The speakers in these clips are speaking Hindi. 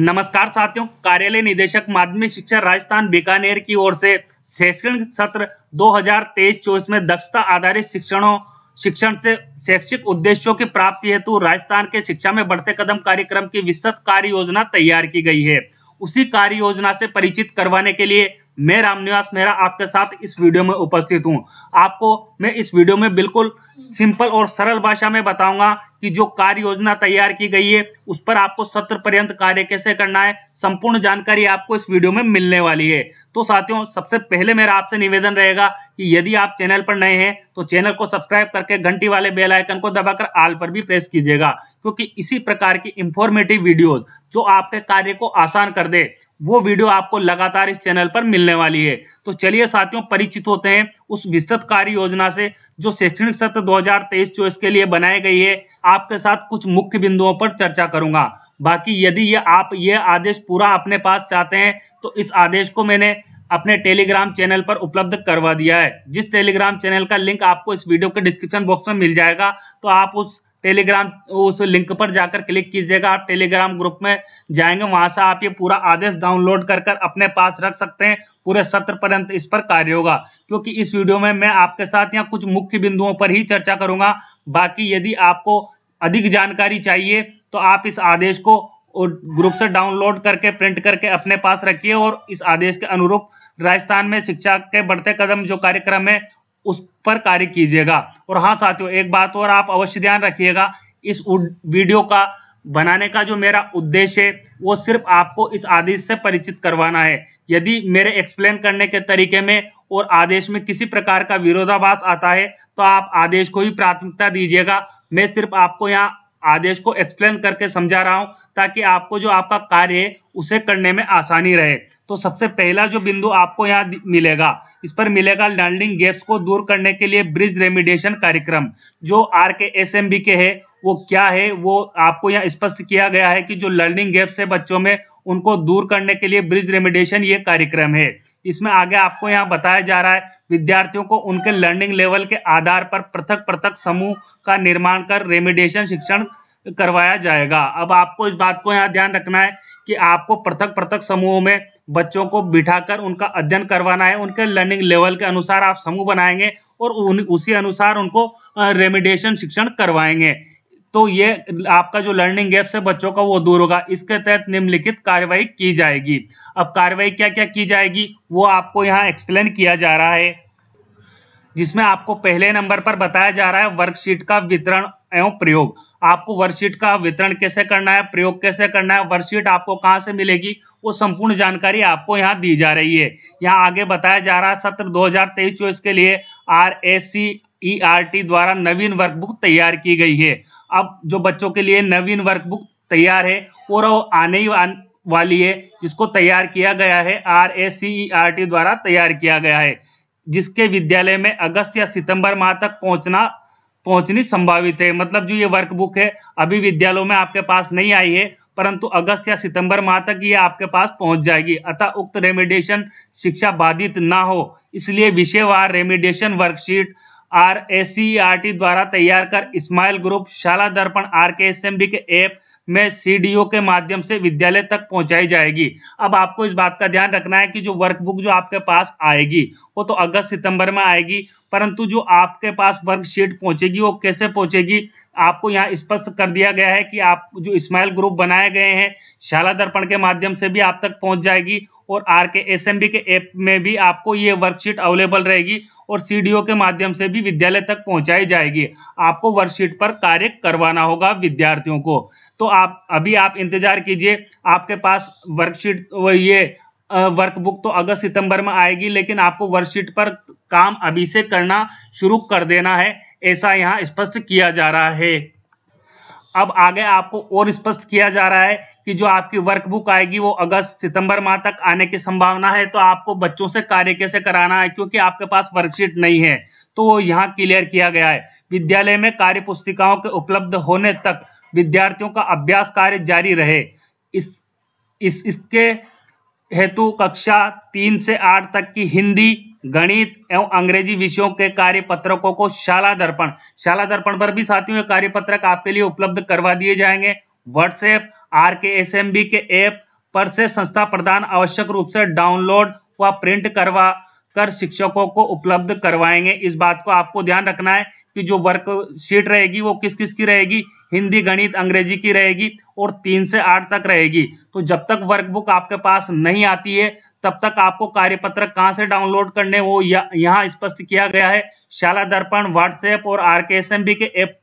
नमस्कार साथियों कार्यालय निदेशक माध्यमिक शिक्षा राजस्थान बीकानेर की ओर से शैक्षणिक सत्र 2023-24 में दक्षता आधारित शिक्षणों शिक्षण से शैक्षिक उद्देश्यों की प्राप्ति हेतु राजस्थान के शिक्षा में बढ़ते कदम कार्यक्रम की विस्तृत कार्य योजना तैयार की गई है उसी कार्य योजना से परिचित करवाने के लिए मैं रामनिवास मेहरा आपके साथ इस वीडियो में उपस्थित हूँ आपको मैं इस वीडियो में बिल्कुल सिंपल और सरल भाषा में बताऊंगा कि जो कार्य योजना तैयार की गई है उस पर आपको सत्र पर्यंत कार्य कैसे करना है संपूर्ण जानकारी आपको इस वीडियो में मिलने वाली है तो साथियों सबसे पहले मेरा आपसे निवेदन रहेगा कि यदि आप चैनल पर नए हैं तो चैनल को सब्सक्राइब करके घंटी वाले बेल आइकन को दबाकर आल पर भी प्रेस कीजिएगा क्योंकि इसी प्रकार की इंफॉर्मेटिव वीडियो जो आपके कार्य को आसान कर दे वो वीडियो आपको लगातार इस चैनल पर मिलने वाली है तो चलिए साथियों परिचित होते हैं उस विस्तृत कार्य योजना से जो शैक्षणिक सत्र 2023 हजार के लिए बनाई गई है आपके साथ कुछ मुख्य बिंदुओं पर चर्चा करूंगा बाकी यदि ये आप ये आदेश पूरा अपने पास चाहते हैं तो इस आदेश को मैंने अपने टेलीग्राम चैनल पर उपलब्ध करवा दिया है जिस टेलीग्राम चैनल का लिंक आपको इस वीडियो के डिस्क्रिप्शन बॉक्स में मिल जाएगा तो आप उस टेलीग्राम उस लिंक पर जाकर क्लिक कीजिएगा आप टेलीग्राम ग्रुप में जाएंगे वहां से आप ये पूरा आदेश डाउनलोड कर कर अपने पास रख सकते हैं पूरे सत्र पर्यंत इस पर कार्य होगा क्योंकि इस वीडियो में मैं आपके साथ यहाँ कुछ मुख्य बिंदुओं पर ही चर्चा करूँगा बाकी यदि आपको अधिक जानकारी चाहिए तो आप इस आदेश को और ग्रुप से डाउनलोड करके प्रिंट करके अपने पास रखिए और इस आदेश के अनुरूप राजस्थान में शिक्षा के बढ़ते कदम जो कार्यक्रम है उस पर कार्य कीजिएगा और हाँ साथियों एक बात और आप अवश्य ध्यान रखिएगा इस वीडियो का बनाने का जो मेरा उद्देश्य है वो सिर्फ आपको इस आदेश से परिचित करवाना है यदि मेरे एक्सप्लेन करने के तरीके में और आदेश में किसी प्रकार का विरोधाभास आता है तो आप आदेश को ही प्राथमिकता दीजिएगा मैं सिर्फ आपको यहाँ आदेश को एक्सप्लेन करके समझा रहा हूँ ताकि आपको जो आपका कार्य है उसे करने में आसानी रहे तो सबसे पहला जो बिंदु आपको यहाँ मिलेगा इस पर मिलेगा लर्निंग गैप्स को दूर करने के लिए ब्रिज रेमिडेशन कार्यक्रम जो R K S M B के है वो क्या है वो आपको यहाँ स्पष्ट किया गया है कि जो लर्निंग गैप्स है बच्चों में उनको दूर करने के लिए ब्रिज रेमिडेशन ये कार्यक्रम है इसमें आगे आपको यहाँ बताया जा रहा है विद्यार्थियों को उनके लर्निंग लेवल के आधार पर पृथक पृथक समूह का निर्माण कर रेमिडेशन शिक्षण करवाया जाएगा अब आपको इस बात को यहाँ ध्यान रखना है कि आपको पृथक पृथक समूहों में बच्चों को बिठाकर उनका अध्ययन करवाना है उनके लर्निंग लेवल के अनुसार आप समूह बनाएंगे और उन उसी अनुसार उनको रेमिडेशन शिक्षण करवाएंगे तो ये आपका जो लर्निंग गैप्स है बच्चों का वो दूर होगा इसके तहत निम्नलिखित कार्रवाई की जाएगी अब कार्रवाई क्या क्या की जाएगी वो आपको यहाँ एक्सप्लेन किया जा रहा है जिसमें आपको पहले नंबर पर बताया जा रहा है वर्कशीट का वितरण एवं प्रयोग आपको वर्कशीट का वितरण कैसे करना है प्रयोग कैसे करना है वर्कशीट आपको कहाँ से मिलेगी वो संपूर्ण जानकारी आपको यहाँ दी जा रही है यहाँ आगे बताया जा रहा है सत्र 2023 हजार तेईस चौबीस के लिए R S C E R T e द्वारा नवीन वर्कबुक तैयार की गई है अब जो बच्चों के लिए नवीन वर्कबुक तैयार है और आने ही वाली है जिसको तैयार किया गया है आर एस सी द्वारा तैयार किया गया है जिसके विद्यालय में अगस्त या सितंबर माह तक पहुंचना पहुंचनी संभावित है मतलब जो ये वर्कबुक है अभी विद्यालयों में आपके पास नहीं आई है परंतु अगस्त या सितंबर माह तक ये आपके पास पहुंच जाएगी अतः उक्त रेमिडिएशन शिक्षा बाधित ना हो इसलिए विषयवार remediation worksheet R C R T द्वारा तैयार कर smile group Shala Darpan R K S M B के ऐप में सीडीओ के माध्यम से विद्यालय तक पहुंचाई जाएगी अब आपको इस बात का ध्यान रखना है कि जो वर्कबुक जो आपके पास आएगी वो तो अगस्त सितंबर में आएगी परंतु जो आपके पास वर्कशीट पहुंचेगी वो कैसे पहुंचेगी आपको यहाँ स्पष्ट कर दिया गया है कि आप जो इस्माइल ग्रुप बनाए गए हैं शाला दर्पण के माध्यम से भी आप तक पहुँच जाएगी और R K S M B के ऐप में भी आपको ये वर्कशीट अवेलेबल रहेगी और सी डी ओ के माध्यम से भी विद्यालय तक पहुंचाई जाएगी आपको वर्कशीट पर कार्य करवाना होगा विद्यार्थियों को तो आप अभी आप इंतज़ार कीजिए आपके पास वर्कशीट ये वर्कबुक तो अगस्त सितंबर में आएगी लेकिन आपको वर्कशीट पर काम अभी से करना शुरू कर देना है ऐसा यहाँ स्पष्ट किया जा रहा है अब आगे आपको और स्पष्ट किया जा रहा है कि जो आपकी वर्कबुक आएगी वो अगस्त सितंबर माह तक आने की संभावना है तो आपको बच्चों से कार्य कैसे कराना है क्योंकि आपके पास वर्कशीट नहीं है तो वो यहाँ क्लियर किया गया है विद्यालय में कार्य पुस्तिकाओं के उपलब्ध होने तक विद्यार्थियों का अभ्यास कार्य जारी रहे इस इस इसके हेतु कक्षा तीन से आठ तक की हिंदी गणित एवं अंग्रेजी विषयों के कार्य पत्रकों को शाला दर्पण शाला दर्पण पर भी साथियों कार्य पत्रक आपके लिए उपलब्ध करवा दिए जाएंगे WhatsApp R K S M B के ऐप पर से संस्था प्रदान आवश्यक रूप से डाउनलोड व प्रिंट करवा कर शिक्षकों को उपलब्ध करवाएंगे इस बात को आपको ध्यान रखना है कि जो वर्कशीट रहेगी वो किस किस की रहेगी हिंदी गणित अंग्रेजी की रहेगी और तीन से आठ तक रहेगी तो जब तक वर्कबुक आपके पास नहीं आती है तब तक आपको कार्यपत्रक कहाँ से डाउनलोड करने वो यहाँ स्पष्ट किया गया है शाला दर्पण व्हाट्सएप और R K S M B के ऐप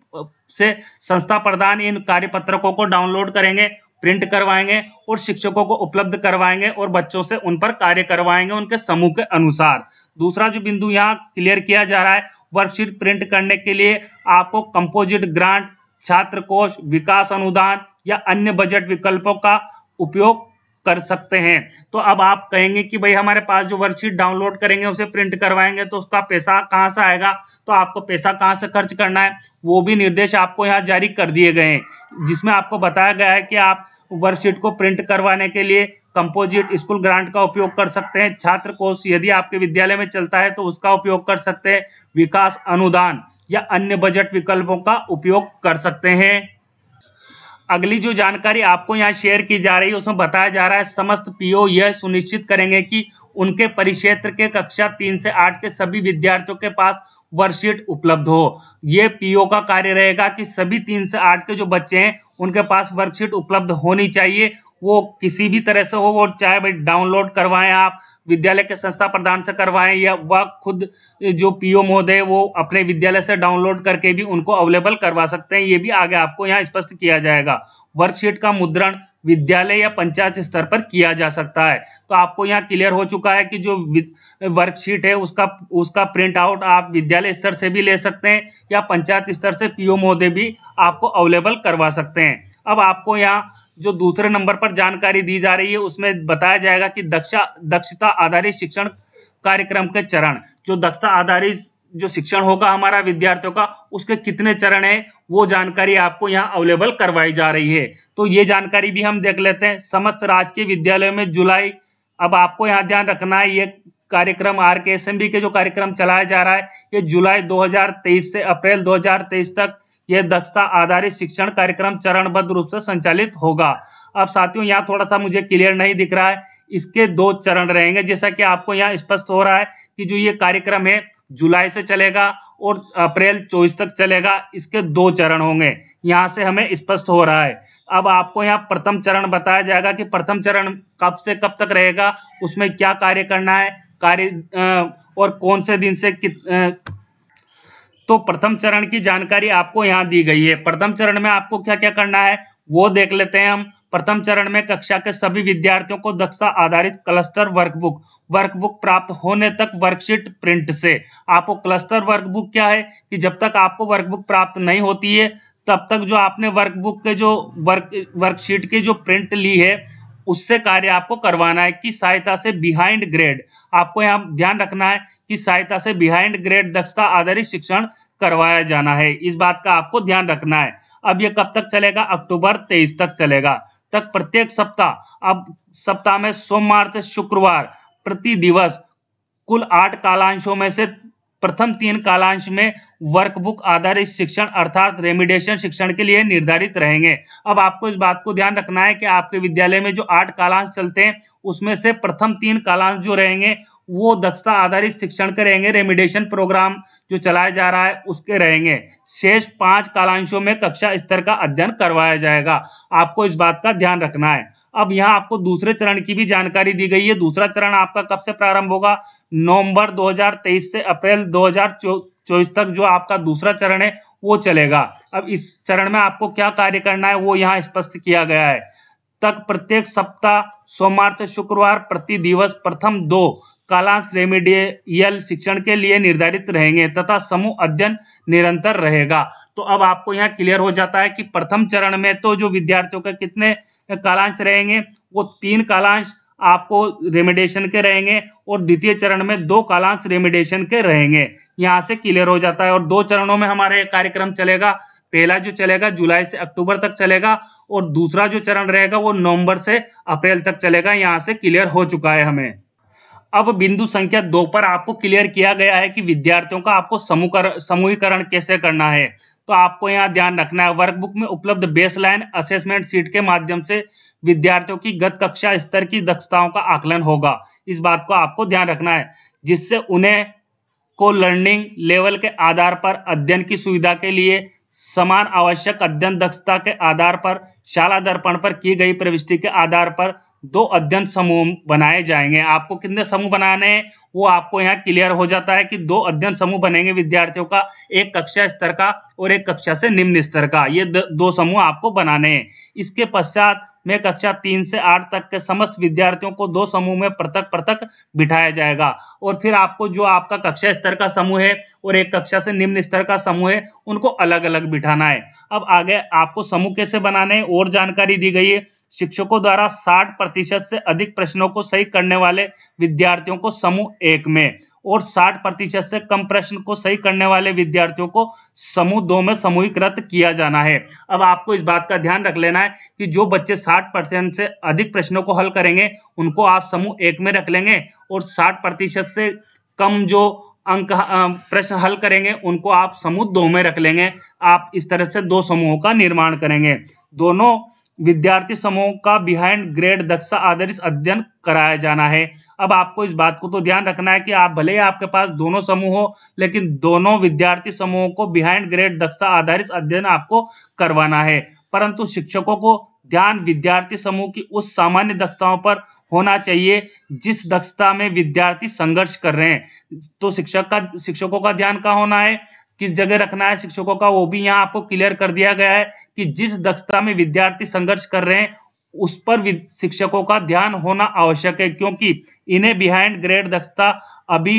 से संस्था प्रधान इन कार्यपत्रकों को डाउनलोड करेंगे प्रिंट करवाएंगे और शिक्षकों को उपलब्ध करवाएंगे और बच्चों से उन पर कार्य करवाएंगे उनके समूह के अनुसार दूसरा जो बिंदु यहाँ क्लियर किया जा रहा है वर्कशीट प्रिंट करने के लिए आपको कंपोजिट ग्रांट छात्र कोष विकास अनुदान या अन्य बजट विकल्पों का उपयोग कर सकते हैं तो अब आप कहेंगे कि भाई हमारे पास जो वर्कशीट डाउनलोड करेंगे उसे प्रिंट करवाएंगे तो उसका पैसा कहाँ से आएगा तो आपको पैसा कहाँ से खर्च करना है वो भी निर्देश आपको यहाँ जारी कर दिए गए हैं जिसमें आपको बताया गया है कि आप वर्कशीट को प्रिंट करवाने के लिए कंपोजिट स्कूल ग्रांट का उपयोग कर सकते हैं छात्र कोष यदि आपके विद्यालय में चलता है तो उसका उपयोग कर सकते हैं विकास अनुदान या अन्य बजट विकल्पों का उपयोग कर सकते हैं अगली जो जानकारी आपको यहाँ शेयर की जा रही है उसमें बताया जा रहा है समस्त पीओ यह सुनिश्चित करेंगे कि उनके परिक्षेत्र के कक्षा तीन से आठ के सभी विद्यार्थियों के पास वर्कशीट उपलब्ध हो ये पीओ का कार्य रहेगा कि सभी तीन से आठ के जो बच्चे हैं उनके पास वर्कशीट उपलब्ध होनी चाहिए वो किसी भी तरह से हो वो चाहे भाई डाउनलोड करवाएं आप विद्यालय के संस्था प्रधान से करवाएं या वह खुद जो पीओ महोदय वो अपने विद्यालय से डाउनलोड करके भी उनको अवेलेबल करवा सकते हैं ये भी आगे आपको यहाँ स्पष्ट किया जाएगा वर्कशीट का मुद्रण विद्यालय या पंचायत स्तर पर किया जा सकता है तो आपको यहाँ क्लियर हो चुका है कि जो वर्कशीट है उसका उसका प्रिंट आउट आप विद्यालय स्तर से भी ले सकते हैं या पंचायत स्तर से पीओ महोदय भी आपको अवेलेबल करवा सकते हैं अब आपको यहाँ जो दूसरे नंबर पर जानकारी दी जा रही है उसमें बताया जाएगा कि दक्षा दक्षता आधारित शिक्षण कार्यक्रम के चरण जो दक्षता आधारित जो शिक्षण होगा हमारा विद्यार्थियों का उसके कितने चरण हैं वो जानकारी आपको यहाँ अवेलेबल करवाई जा रही है तो ये जानकारी भी हम देख लेते हैं समस्त राजकीय विद्यालय में जुलाई अब आपको यहाँ ध्यान रखना है ये कार्यक्रम are K S M B के जो कार्यक्रम चलाया जा रहा है ये जुलाई 2023 से अप्रैल 2023 तक यह दक्षता आधारित शिक्षण कार्यक्रम चरणबद्ध रूप से संचालित होगा अब साथियों यहाँ थोड़ा सा मुझे क्लियर नहीं दिख रहा है इसके दो चरण रहेंगे जैसा कि आपको यहाँ स्पष्ट हो रहा है कि जो ये कार्यक्रम है जुलाई से चलेगा और अप्रैल चौबीस तक चलेगा इसके दो चरण होंगे यहाँ से हमें स्पष्ट हो रहा है अब आपको यहाँ प्रथम चरण बताया जाएगा कि प्रथम चरण कब से कब तक रहेगा उसमें क्या कार्य करना है कार्य और कौन से दिन से कित तो प्रथम चरण की जानकारी आपको यहाँ दी गई है प्रथम चरण में आपको क्या क्या करना है वो देख लेते हैं हम प्रथम चरण में कक्षा के सभी विद्यार्थियों को दक्षा आधारित क्लस्टर वर्कबुक वर्कबुक प्राप्त होने तक वर्कशीट प्रिंट से आपको क्लस्टर वर्कबुक क्या है कि जब तक आपको वर्कबुक प्राप्त नहीं होती है तब तक जो आपने वर्कबुक के जो वर्क वर्कशीट की जो प्रिंट ली है उससे कार्य आपको करवाना है कि सहायता से बिहाइंड ग्रेड आपको यहाँ ध्यान रखना है कि सहायता से बिहाइंड ग्रेड दक्षता आधारित शिक्षण करवाया जाना है इस बात का आपको ध्यान रखना है अब ये कब तक चलेगा अक्टूबर तेईस तक चलेगा तक प्रत्येक सप्ताह अब सप्ताह में सोमवार से शुक्रवार प्रति दिवस कुल आठ कालांशों में से प्रथम तीन कालांश में वर्कबुक आधारित शिक्षण अर्थात रेमिडेशन शिक्षण के लिए निर्धारित रहेंगे अब आपको इस बात को ध्यान रखना है कि आपके विद्यालय में जो आठ कालांश चलते हैं उसमें से प्रथम तीन कालांश जो रहेंगे वो दक्षता आधारित शिक्षण के रहेंगे रेमिडेशन प्रोग्राम जो चलाया जा रहा है उसके रहेंगे शेष पांच कालांशों में कक्षा स्तर का अध्ययन करवाया जाएगा आपको इस बात का ध्यान रखना है अब यहाँ आपको दूसरे चरण की भी जानकारी दी गई है दूसरा चरण आपका कब से प्रारंभ होगा नवंबर 2023 से अप्रैल 2024 तक जो आपका दूसरा चरण है वो चलेगा अब इस चरण में आपको क्या कार्य करना है वो यहाँ स्पष्ट किया गया है तक प्रत्येक सप्ताह सोमवार से शुक्रवार प्रति दिवस प्रथम दो कालांश रेमिडियल शिक्षण के लिए निर्धारित रहेंगे तथा समूह अध्ययन निरंतर रहेगा तो अब आपको यहाँ क्लियर हो जाता है कि प्रथम चरण में तो जो विद्यार्थियों के कितने कालांश रहेंगे वो तीन कालांश आपको रेमिडेशन के रहेंगे और द्वितीय चरण में दो कालांश रेमिडेशन के रहेंगे यहाँ से क्लियर हो जाता है और दो चरणों में हमारा ये कार्यक्रम चलेगा पहला जो चलेगा जुलाई से अक्टूबर तक चलेगा और दूसरा जो चरण रहेगा वो नवंबर से अप्रैल तक चलेगा यहाँ से क्लियर हो चुका है हमें अब बिंदु संख्या दो पर आपको क्लियर किया गया है कि विद्यार्थियों का आपको समूह समूहीकरण कैसे करना है तो आपको यहाँ ध्यान रखना है वर्कबुक में उपलब्ध बेसलाइन असेसमेंट सीट के माध्यम से विद्यार्थियों की गत कक्षा स्तर की दक्षताओं का आकलन होगा इस बात को आपको ध्यान रखना है जिससे उन्हें को लर्निंग लेवल के आधार पर अध्ययन की सुविधा के लिए समान आवश्यक अध्ययन दक्षता के आधार पर शाला दर्पण पर की गई प्रविष्टि के आधार पर दो अध्ययन समूह बनाए जाएंगे आपको कितने समूह बनाने हैं वो आपको यहाँ क्लियर हो जाता है कि दो अध्ययन समूह बनेंगे विद्यार्थियों का एक कक्षा स्तर का और एक कक्षा से निम्न स्तर का ये दो समूह आपको बनाने हैं इसके पश्चात में कक्षा तीन से आठ तक के समस्त विद्यार्थियों को दो समूह में पृथक पृथक बिठाया जाएगा और फिर आपको जो आपका कक्षा स्तर का समूह है और एक कक्षा से निम्न स्तर का समूह है उनको अलग अलग बिठाना है अब आगे आपको समूह कैसे बनाने और जानकारी दी गई है शिक्षकों द्वारा साठ प्रतिशत से अधिक प्रश्नों को सही करने वाले विद्यार्थियों को समूह एक में और 60 प्रतिशत से कम प्रश्न को सही करने वाले विद्यार्थियों को समूह दो में समूहीकृत किया जाना है अब आपको इस बात का ध्यान रख लेना है कि जो बच्चे 60 परसेंट से अधिक प्रश्नों को हल करेंगे उनको आप समूह एक में रख लेंगे और 60 प्रतिशत से कम जो अंक प्रश्न हल करेंगे उनको आप समूह दो में रख लेंगे आप इस तरह से दो समूहों का निर्माण करेंगे दोनों विद्यार्थी समूह का बिहाइंड ग्रेड दक्षता आधारित अध्ययन कराया जाना है अब आपको इस बात को तो ध्यान रखना है कि आप भले ही आपके पास दोनों समूह हो लेकिन दोनों विद्यार्थी समूहों को बिहाइंड ग्रेड दक्षता आधारित अध्ययन आपको करवाना है परंतु शिक्षकों को ध्यान विद्यार्थी समूह की उस सामान्य दक्षताओं पर होना चाहिए जिस दक्षता में विद्यार्थी संघर्ष कर रहे हैं तो शिक्षक का शिक्षकों का ध्यान कहाँ होना है किस जगह रखना है शिक्षकों का वो भी यहाँ आपको क्लियर कर दिया गया है कि जिस दक्षता में विद्यार्थी संघर्ष कर रहे हैं उस पर शिक्षकों का ध्यान होना आवश्यक है क्योंकि इन्हें बिहाइंड ग्रेड दक्षता अभी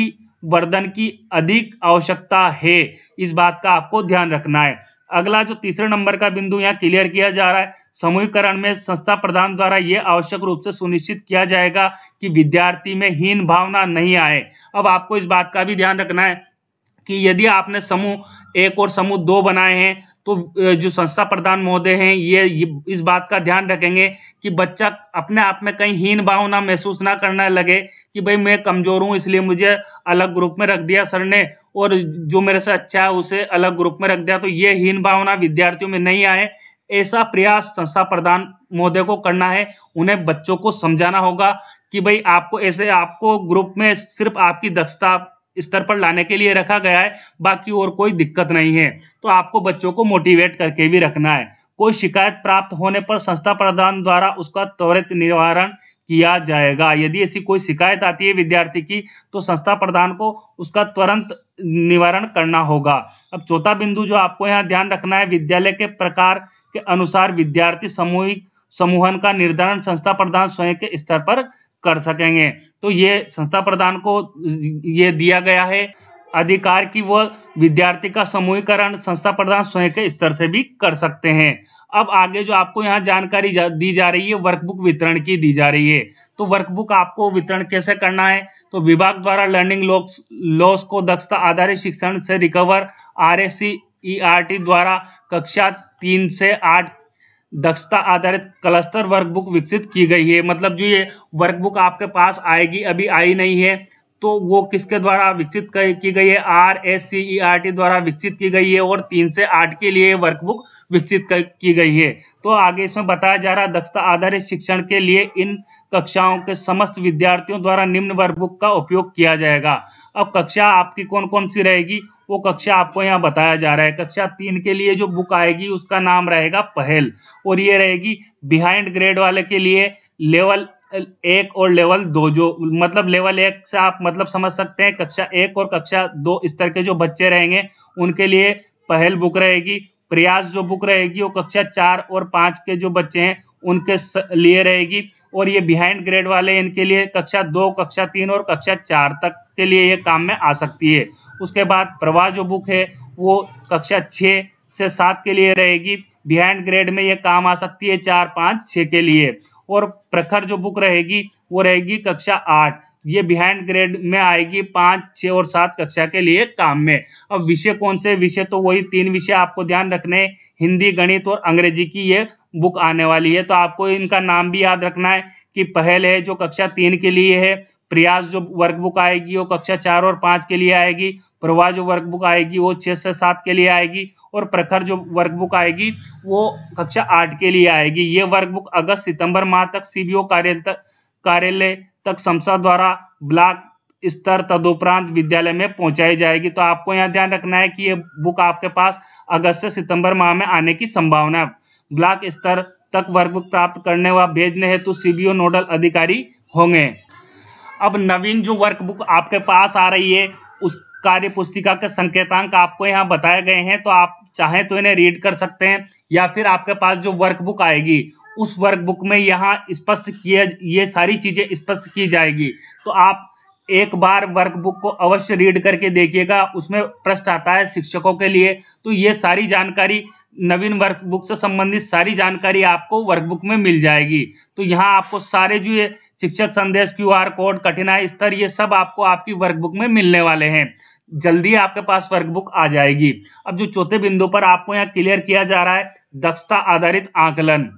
वर्धन की अधिक आवश्यकता है इस बात का आपको ध्यान रखना है अगला जो तीसरे नंबर का बिंदु यहाँ क्लियर किया जा रहा है समूहीकरण में संस्था प्रधान द्वारा यह आवश्यक रूप से सुनिश्चित किया जाएगा कि विद्यार्थी में हीन भावना नहीं आए अब आपको इस बात का भी ध्यान रखना है कि यदि आपने समूह एक और समूह दो बनाए हैं तो जो संस्था प्रधान महोदय हैं ये इस बात का ध्यान रखेंगे कि बच्चा अपने आप में कहीं हीन भावना महसूस ना करने लगे कि भाई मैं कमज़ोर हूँ इसलिए मुझे अलग ग्रुप में रख दिया सर ने और जो मेरे से अच्छा है उसे अलग ग्रुप में रख दिया तो ये हीन भावना विद्यार्थियों में नहीं आए ऐसा प्रयास संस्था प्रधान महोदय को करना है उन्हें बच्चों को समझाना होगा कि भाई आपको ऐसे आपको ग्रुप में सिर्फ आपकी दक्षता स्तर पर लाने के लिए रखा गया है बाकी और कोई दिक्कत नहीं है तो आपको बच्चों को मोटिवेट करके भी रखना है कोई शिकायत प्राप्त होने पर संस्था प्रधान द्वारा उसका त्वरित निवारण किया जाएगा यदि ऐसी कोई शिकायत आती है विद्यार्थी की तो संस्था प्रधान को उसका त्वरंत निवारण करना होगा अब चौथा बिंदु जो आपको यहाँ ध्यान रखना है विद्यालय के प्रकार के अनुसार विद्यार्थी समूहिक समूहन का निर्धारण संस्था प्रधान स्वयं के स्तर पर कर सकेंगे तो ये संस्था प्रधान को ये दिया गया है अधिकार की वह विद्यार्थी का समूहीकरण संस्था प्रधान स्वयं के स्तर से भी कर सकते हैं अब आगे जो आपको यहाँ जानकारी जा, दी जा रही है वर्कबुक वितरण की दी जा रही है तो वर्कबुक आपको वितरण कैसे करना है तो विभाग द्वारा लर्निंग लॉस लॉस को दक्षता आधारित शिक्षण से recover R S C E R T द्वारा कक्षा तीन से आठ दक्षता आधारित क्लस्टर वर्कबुक विकसित की गई है मतलब जो ये वर्कबुक आपके पास आएगी अभी आई नहीं है तो वो किसके द्वारा विकसित की गई है R S C E R T द्वारा विकसित की गई है और तीन से आठ के लिए वर्कबुक विकसित की गई है तो आगे इसमें बताया जा रहा है दक्षता आधारित शिक्षण के लिए इन कक्षाओं के समस्त विद्यार्थियों द्वारा निम्न वर्कबुक का उपयोग किया जाएगा अब कक्षा आपकी कौन कौन सी रहेगी वो कक्षा आपको यहाँ बताया जा रहा है कक्षा तीन के लिए जो बुक आएगी उसका नाम रहेगा पहल और ये रहेगी बिहाइंड ग्रेड वाले के लिए लेवल एक और लेवल दो जो मतलब लेवल एक से आप मतलब समझ सकते हैं कक्षा एक और कक्षा दो स्तर के जो बच्चे रहेंगे उनके लिए पहल बुक रहेगी प्रयास जो बुक रहेगी वो कक्षा चार और पाँच के जो बच्चे हैं उनके लिए रहेगी और ये बिहाइंड ग्रेड वाले इनके लिए कक्षा दो कक्षा तीन और कक्षा चार तक के लिए ये काम में आ सकती है उसके बाद प्रवाह जो बुक है वो कक्षा छः से सात के लिए रहेगी बिहाइंड ग्रेड में ये काम आ सकती है चार पाँच छः के लिए और प्रखर जो बुक रहेगी वो रहेगी कक्षा आठ ये बिहाइंड ग्रेड में आएगी पाँच छः और सात कक्षा के लिए काम में अब विषय कौन से विषय तो वही तीन विषय आपको ध्यान रखने हिंदी गणित और अंग्रेजी की ये बुक आने वाली है तो आपको इनका नाम भी याद रखना है कि पहल है जो कक्षा तीन के लिए है प्रयास जो वर्कबुक आएगी वो कक्षा चार और पाँच के लिए आएगी प्रवाह जो वर्कबुक आएगी वो छः से सात के लिए आएगी और प्रखर जो वर्कबुक आएगी वो कक्षा आठ के लिए आएगी ये वर्कबुक अगस्त सितंबर माह तक सीबीओ कार्यालय तक कार्यालय तक संसद द्वारा ब्लॉक स्तर तदुपरांत विद्यालय में पहुंचाई जाएगी तो आपको यहाँ ध्यान रखना है कि ये बुक आपके पास अगस्त से सितंबर माह में आने की संभावना है ब्लॉक स्तर तक वर्कबुक प्राप्त करने व भेजने हेतु सीबीओ नोडल अधिकारी होंगे अब नवीन जो वर्कबुक आपके पास आ रही है उस कार्य पुस्तिका के संकेतांक आपको यहाँ बताए गए हैं तो आप चाहें तो इन्हें रीड कर सकते हैं या फिर आपके पास जो वर्कबुक आएगी उस वर्कबुक में यहाँ स्पष्ट किया ये सारी चीज़ें स्पष्ट की जाएगी तो आप एक बार वर्कबुक को अवश्य रीड करके देखिएगा उसमें प्रश्न आता है शिक्षकों के लिए तो ये सारी जानकारी नवीन वर्कबुक से संबंधित सारी जानकारी आपको वर्कबुक में मिल जाएगी तो यहाँ आपको सारे जो ये शिक्षक संदेश क्यू आर कोड कठिनाई स्तर ये सब आपको आपकी वर्कबुक में मिलने वाले हैं जल्दी आपके पास वर्कबुक आ जाएगी अब जो चौथे बिंदु पर आपको यहाँ क्लियर किया जा रहा है दक्षता आधारित आकलन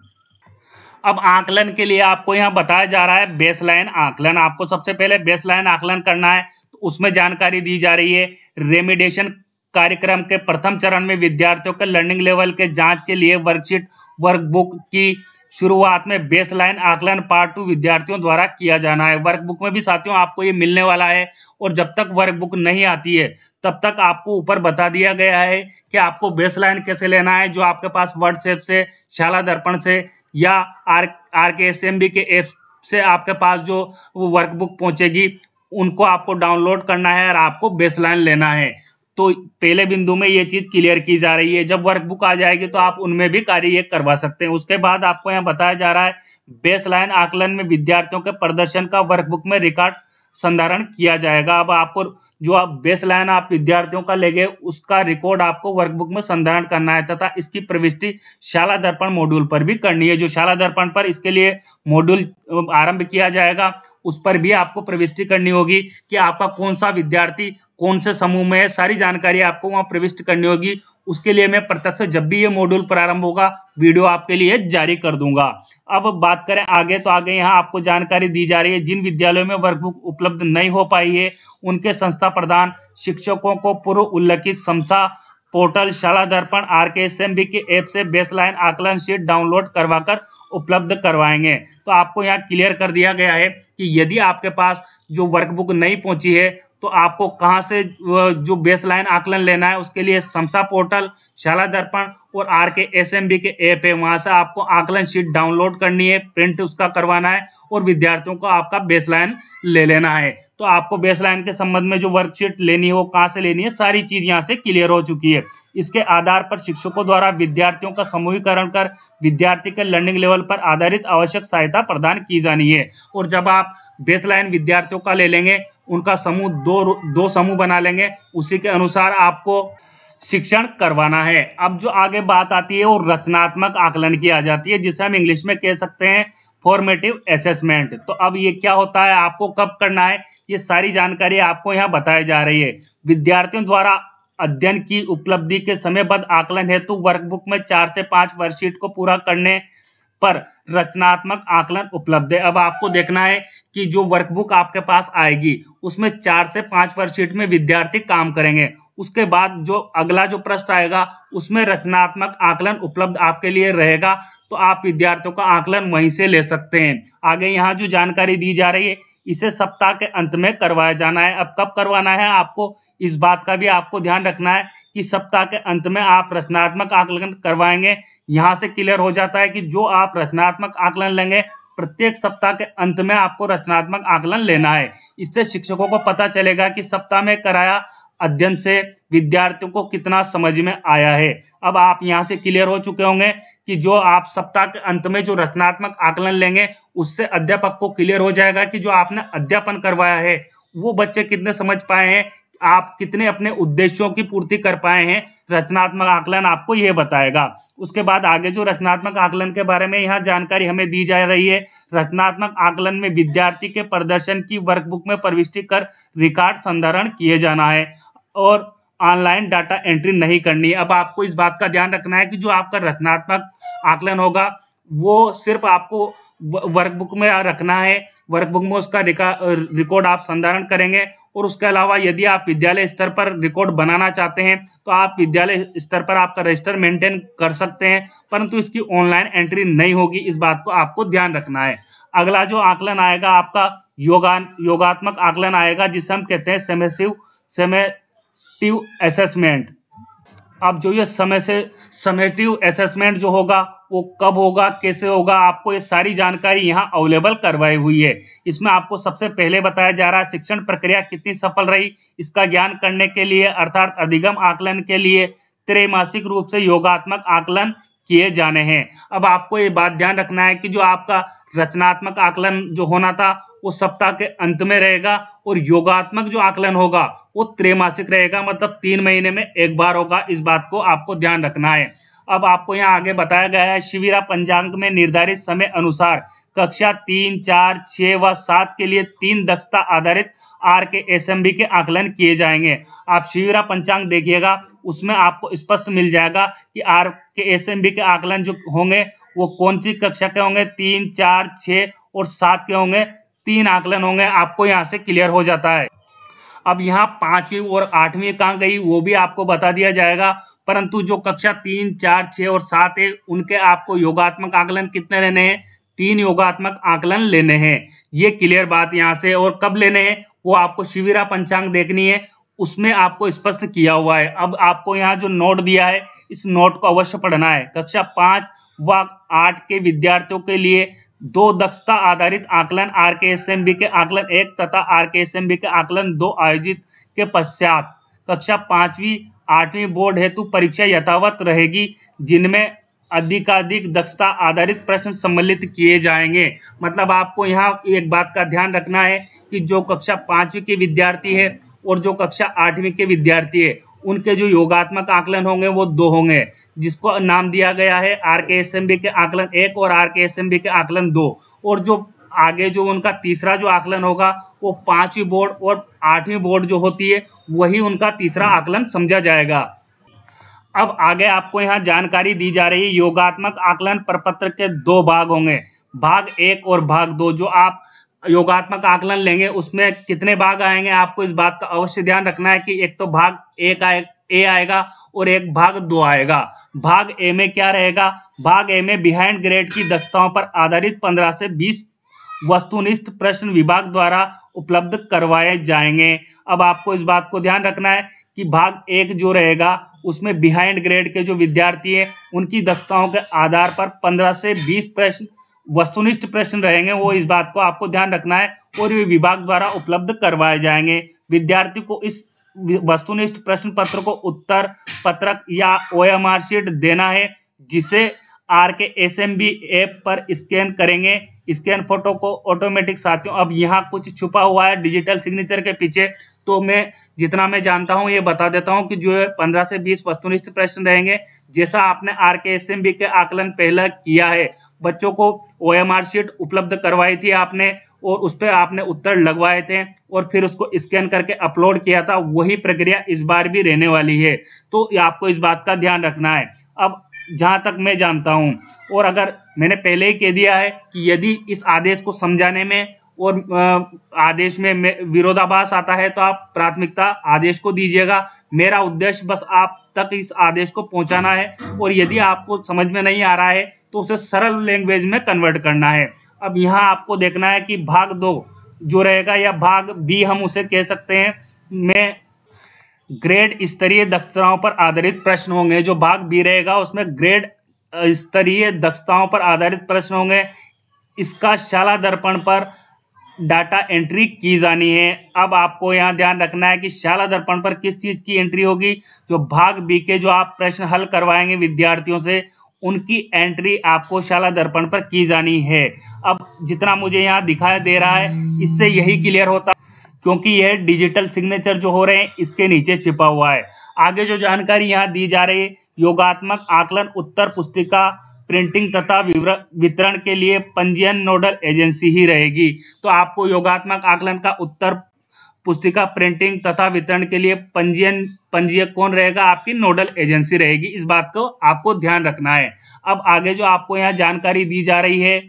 अब आकलन के लिए आपको यहाँ बताया जा रहा है बेसलाइन आकलन आपको सबसे पहले बेसलाइन आकलन करना है तो उसमें जानकारी दी जा रही है रेमिडेशन कार्यक्रम के प्रथम चरण में विद्यार्थियों के लर्निंग लेवल के जांच के लिए वर्कशीट वर्कबुक की शुरुआत में बेस लाइन आकलन पार्ट टू विद्यार्थियों द्वारा किया जाना है वर्कबुक में भी साथियों आपको ये मिलने वाला है और जब तक वर्कबुक नहीं आती है तब तक आपको ऊपर बता दिया गया है कि आपको बेसलाइन कैसे लेना है जो आपके पास व्हाट्सएप से शाला दर्पण से या R R K S M B के एप से आपके पास जो वर्कबुक पहुँचेगी उनको आपको डाउनलोड करना है और आपको बेस लाइन लेना है तो पहले बिंदु में ये चीज़ क्लियर की जा रही है जब वर्कबुक आ जाएगी तो आप उनमें भी कार्य ये करवा सकते हैं उसके बाद आपको यहाँ बताया जा रहा है बेस लाइन आकलन में विद्यार्थियों के प्रदर्शन का वर्कबुक में रिकॉर्ड संधारण किया जाएगा अब आपको जो आप बेस लाइन आप विद्यार्थियों का लेंगे उसका रिकॉर्ड आपको वर्कबुक में संधारण करना है तथा इसकी प्रविष्टि शाला दर्पण मॉड्यूल पर भी करनी है जो शाला दर्पण पर इसके लिए मॉड्यूल आरंभ किया जाएगा उस पर भी आपको प्रविष्टि करनी होगी कि आपका कौन सा विद्यार्थी कौन से समूह में है सारी जानकारी आपको वहां प्रविष्ट करनी होगी उसके लिए मैं प्रत्यक्ष जब भी ये मॉड्यूल प्रारंभ होगा वीडियो आपके लिए जारी कर दूंगा अब बात करें आगे तो आगे यहाँ आपको जानकारी दी जा रही है जिन विद्यालयों में वर्कबुक उपलब्ध नहीं हो पाई है उनके संस्था प्रधान शिक्षकों को पूर्व उल्लिखित संस्था पोर्टल शाला Darpan R K S M B के ऐप से बेसलाइन आकलन शीट डाउनलोड करवाकर उपलब्ध करवाएंगे तो आपको यहाँ क्लियर कर दिया गया है कि यदि आपके पास जो वर्कबुक नहीं पहुंची है तो आपको कहाँ से जो बेसलाइन आकलन लेना है उसके लिए समसा पोर्टल शाला दर्पण और R K S M B के ऐप है वहाँ से आपको आकलन शीट डाउनलोड करनी है प्रिंट उसका करवाना है और विद्यार्थियों को आपका बेसलाइन ले लेना है तो आपको बेसलाइन के संबंध में जो वर्कशीट लेनी हो कहाँ से लेनी है सारी चीज़ यहाँ से क्लियर हो चुकी है इसके आधार पर शिक्षकों द्वारा विद्यार्थियों का समूहीकरण कर विद्यार्थी के लर्निंग लेवल पर आधारित आवश्यक सहायता प्रदान की जानी है और जब आप बेसलाइन विद्यार्थियों का ले लेंगे उनका समूह दो दो समूह बना लेंगे उसी के अनुसार आपको शिक्षण करवाना है अब जो आगे बात आती है वो रचनात्मक आकलन की आ जाती है जिसे हम इंग्लिश में कह सकते हैं फॉर्मेटिव असेसमेंट तो अब ये क्या होता है आपको कब करना है ये सारी जानकारी आपको यहाँ बताई जा रही है विद्यार्थियों द्वारा अध्ययन की उपलब्धि के समयबद्ध आकलन हेतु वर्कबुक में चार से पाँच वर्कशीट को पूरा करने पर रचनात्मक आकलन उपलब्ध है अब आपको देखना है कि जो वर्कबुक आपके पास आएगी उसमें चार से पांच वर्कशीट में विद्यार्थी काम करेंगे उसके बाद जो अगला जो प्रश्न आएगा उसमें रचनात्मक आकलन उपलब्ध आपके लिए रहेगा तो आप विद्यार्थियों का आकलन वहीं से ले सकते हैं आगे यहाँ जो जानकारी दी जा रही है इसे सप्ताह के अंत में करवाया जाना है अब कब करवाना है आपको इस बात का भी आपको ध्यान रखना है कि सप्ताह के अंत में आप रचनात्मक आकलन करवाएंगे यहाँ से क्लियर हो जाता है कि जो आप रचनात्मक आकलन लेंगे प्रत्येक सप्ताह के अंत में आपको रचनात्मक आकलन लेना है इससे शिक्षकों को पता चलेगा कि सप्ताह में कराया अध्ययन से विद्यार्थियों को कितना समझ में आया है अब आप यहाँ से क्लियर हो चुके होंगे कि जो आप सप्ताह के अंत में जो रचनात्मक आकलन लेंगे उससे अध्यापक को क्लियर हो जाएगा कि जो आपने अध्यापन करवाया है वो बच्चे कितने समझ पाए हैं आप कितने अपने उद्देश्यों की पूर्ति कर पाए हैं रचनात्मक आकलन आपको यह बताएगा उसके बाद आगे जो रचनात्मक आकलन के बारे में यहाँ जानकारी हमें दी जा रही है रचनात्मक आकलन में विद्यार्थी के प्रदर्शन की वर्कबुक में प्रविष्टि कर रिकॉर्ड संधारण किए जाना है और ऑनलाइन डाटा एंट्री नहीं करनी है अब आपको इस बात का ध्यान रखना है कि जो आपका रचनात्मक आकलन होगा वो सिर्फ आपको वर्कबुक में रखना है वर्कबुक में उसका रिकॉर्ड आप संधारण करेंगे और उसके अलावा यदि आप विद्यालय स्तर पर रिकॉर्ड बनाना चाहते हैं तो आप विद्यालय स्तर पर आपका रजिस्टर मेंटेन कर सकते हैं परंतु इसकी ऑनलाइन एंट्री नहीं होगी इस बात को आपको ध्यान रखना है अगला जो आकलन आएगा आपका योगा योगात्मक आकलन आएगा जिसे हम कहते हैं समय शिव समय समेटिव असेसमेंट अब जो ये समय से समेटिव असेसमेंट जो होगा वो कब होगा कैसे होगा आपको ये सारी जानकारी यहाँ अवेलेबल करवाई हुई है इसमें आपको सबसे पहले बताया जा रहा है शिक्षण प्रक्रिया कितनी सफल रही इसका ज्ञान करने के लिए अर्थात अधिगम आकलन के लिए त्रैमासिक रूप से योगात्मक आकलन किए जाने हैं अब आपको ये बात ध्यान रखना है कि जो आपका रचनात्मक आकलन जो होना था वो सप्ताह के अंत में रहेगा और योगात्मक जो आकलन होगा वो त्रैमासिक रहेगा मतलब तीन महीने में एक बार होगा इस बात को आपको ध्यान रखना है अब आपको यहाँ आगे बताया गया है शिविरा पंचांग में निर्धारित समय अनुसार कक्षा तीन चार छः व सात के लिए तीन दक्षता आधारित are K S M B के आकलन किए जाएंगे आप शिविरा पंचांग देखिएगा उसमें आपको स्पष्ट मिल जाएगा कि are K S M B के आकलन जो होंगे वो कौन सी कक्षा के होंगे तीन चार छः और सात के होंगे तीन आकलन होंगे आपको यहाँ से क्लियर हो जाता है अब यहाँ पांचवी और आठवीं कहाँ गई वो भी आपको बता दिया जाएगा परंतु जो कक्षा तीन चार छः और सात है उनके आपको योगात्मक आकलन कितने लेने हैं तीन योगात्मक आकलन लेने हैं ये क्लियर बात यहाँ से और कब लेने हैं वो आपको शिविरा पंचांग देखनी है उसमें आपको स्पष्ट किया हुआ है अब आपको यहाँ जो नोट दिया है इस नोट को अवश्य पढ़ना है कक्षा पाँच व आठ के विद्यार्थियों के लिए दो दक्षता आधारित आकलन are K S M B के आकलन एक तथा आर के आकलन दो आयोजित के पश्चात कक्षा पाँचवीं आठवीं बोर्ड हेतु परीक्षा यथावत रहेगी जिनमें अधिकाधिक दक्षता आधारित प्रश्न सम्मिलित किए जाएंगे मतलब आपको यहाँ एक बात का ध्यान रखना है कि जो कक्षा पाँचवीं के विद्यार्थी है और जो कक्षा आठवीं के विद्यार्थी है उनके जो योगात्मक आकलन होंगे वो दो होंगे जिसको नाम दिया गया है R K S M B के आकलन एक और R K S M B के आकलन दो और जो आगे जो उनका तीसरा जो आकलन होगा वो पांचवी बोर्ड और आठवीं बोर्ड जो होती है वही उनका तीसरा आकलन समझा जाएगा अब आगे आपको यहाँ जानकारी दी जा रही है योगात्मक आकलन प्रपत्र के दो भाग होंगे भाग एक और भाग दो जो आप योगात्मक आकलन लेंगे उसमें कितने भाग आएंगे आपको इस बात का अवश्य ध्यान रखना है कि एक तो भाग एक आए ए आएगा और एक भाग दो आएगा भाग ए में क्या रहेगा भाग ए में बिहाइंड ग्रेड की दक्षताओं पर आधारित पंद्रह से बीस वस्तुनिष्ठ प्रश्न विभाग द्वारा उपलब्ध करवाए जाएंगे अब आपको इस बात को ध्यान रखना है कि भाग एक जो रहेगा उसमें बिहाइंड ग्रेड के जो विद्यार्थी हैं उनकी दक्षताओं के आधार पर पंद्रह से बीस प्रश्न वस्तुनिष्ठ प्रश्न रहेंगे वो इस बात को आपको ध्यान रखना है और ये विभाग द्वारा उपलब्ध करवाए जाएंगे विद्यार्थी को इस वस्तुनिष्ठ प्रश्न पत्र को उत्तर पत्रक या ओ एम आर शीट देना है जिसे R K S M B app पर स्कैन करेंगे स्कैन फोटो को ऑटोमेटिक साथियों अब यहाँ कुछ छुपा हुआ है डिजिटल सिग्नेचर के पीछे तो मैं जितना मैं जानता हूँ ये बता देता हूँ कि जो है पंद्रह से बीस वस्तुनिष्ठ प्रश्न रहेंगे जैसा आपने are K S M B के आकलन पहला किया है बच्चों को ओ एम आर शीट उपलब्ध करवाई थी आपने और उस पर आपने उत्तर लगवाए थे और फिर उसको स्कैन करके अपलोड किया था वही प्रक्रिया इस बार भी रहने वाली है तो आपको इस बात का ध्यान रखना है अब जहाँ तक मैं जानता हूँ और अगर मैंने पहले ही कह दिया है कि यदि इस आदेश को समझाने में और आदेश में विरोधाभास आता है तो आप प्राथमिकता आदेश को दीजिएगा मेरा उद्देश्य बस आप तक इस आदेश को पहुंचाना है और यदि आपको समझ में नहीं आ रहा है तो उसे सरल लैंग्वेज में कन्वर्ट करना है अब यहाँ आपको देखना है कि भाग दो जो रहेगा या भाग बी हम उसे कह सकते हैं में ग्रेड स्तरीय दक्षताओं पर आधारित प्रश्न होंगे जो भाग बी रहेगा उसमें ग्रेड स्तरीय दक्षताओं पर आधारित प्रश्न होंगे इसका शाला दर्पण पर डाटा एंट्री की जानी है अब आपको यहाँ ध्यान रखना है कि शाला दर्पण पर किस चीज़ की एंट्री होगी जो भाग बी के जो आप प्रश्न हल करवाएंगे विद्यार्थियों से उनकी एंट्री आपको शाला दर्पण पर की जानी है अब जितना मुझे यहाँ दिखाई दे रहा है इससे यही क्लियर होता क्योंकि यह डिजिटल सिग्नेचर जो हो रहे हैं इसके नीचे छिपा हुआ है आगे जो जानकारी यहाँ दी जा रही है योगात्मक आकलन उत्तर पुस्तिका प्रिंटिंग तथा वितरण के लिए पंजीयन नोडल एजेंसी ही रहेगी तो आपको योगात्मक आकलन का उत्तर पुस्तिका प्रिंटिंग तथा वितरण के लिए पंजीयन पंजीयक कौन रहेगा आपकी नोडल एजेंसी रहेगी इस बात को आपको ध्यान रखना है अब आगे जो आपको यहाँ जानकारी दी जा रही है